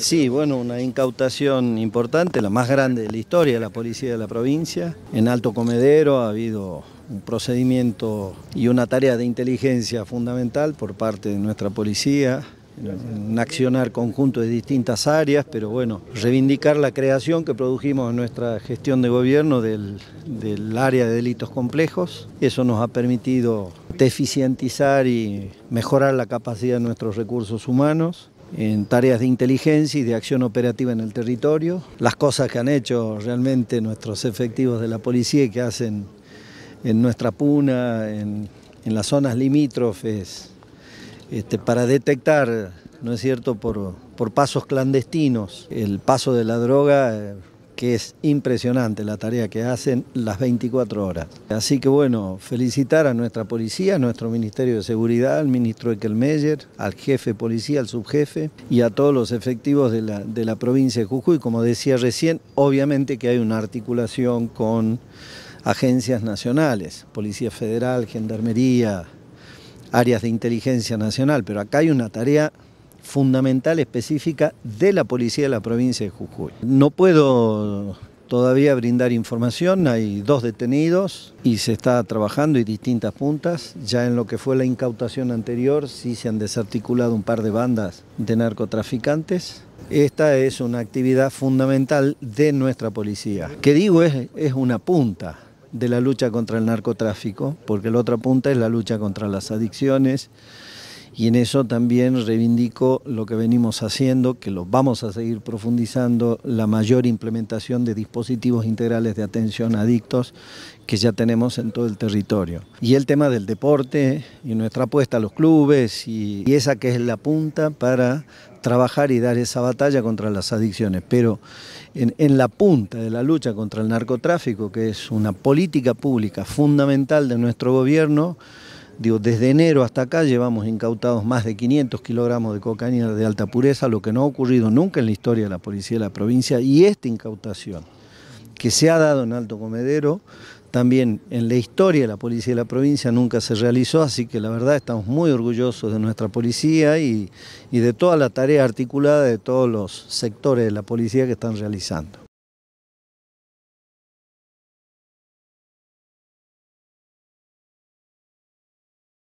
Sí, bueno, una incautación importante, la más grande de la historia de la policía de la provincia. En Alto Comedero ha habido un procedimiento y una tarea de inteligencia fundamental por parte de nuestra policía, un accionar conjunto de distintas áreas, pero bueno, reivindicar la creación que produjimos en nuestra gestión de gobierno del, del área de delitos complejos. Eso nos ha permitido deficientizar y mejorar la capacidad de nuestros recursos humanos en tareas de inteligencia y de acción operativa en el territorio. Las cosas que han hecho realmente nuestros efectivos de la policía y que hacen en nuestra puna, en, las zonas limítrofes, este, para detectar, ¿no es cierto?, por pasos clandestinos. El paso de la droga eh, que es impresionante la tarea que hacen las 24 horas. Así que bueno, felicitar a nuestra policía, a nuestro Ministerio de Seguridad, al ministro Eckelmeyer, al jefe policía, al subjefe y a todos los efectivos de la, de la provincia de Jujuy. Como decía recién, obviamente que hay una articulación con agencias nacionales, Policía Federal, Gendarmería, áreas de inteligencia nacional, pero acá hay una tarea fundamental específica de la policía de la provincia de Jujuy. No puedo todavía brindar información, hay dos detenidos y se está trabajando y distintas puntas. Ya en lo que fue la incautación anterior sí se han desarticulado un par de bandas de narcotraficantes. Esta es una actividad fundamental de nuestra policía, que digo es, es una punta de la lucha contra el narcotráfico, porque la otra punta es la lucha contra las adicciones, y en eso también reivindico lo que venimos haciendo, que lo vamos a seguir profundizando, la mayor implementación de dispositivos integrales de atención a adictos que ya tenemos en todo el territorio. Y el tema del deporte y nuestra apuesta a los clubes y, esa que es la punta para trabajar y dar esa batalla contra las adicciones, pero en, la punta de la lucha contra el narcotráfico, que es una política pública fundamental de nuestro gobierno, Digo, desde enero hasta acá llevamos incautados más de 500 kilogramos de cocaína de alta pureza, lo que no ha ocurrido nunca en la historia de la policía de la provincia, y esta incautación que se ha dado en Alto Comedero, también en la historia de la policía de la provincia nunca se realizó, así que la verdad estamos muy orgullosos de nuestra policía y, y de toda la tarea articulada de todos los sectores de la policía que están realizando.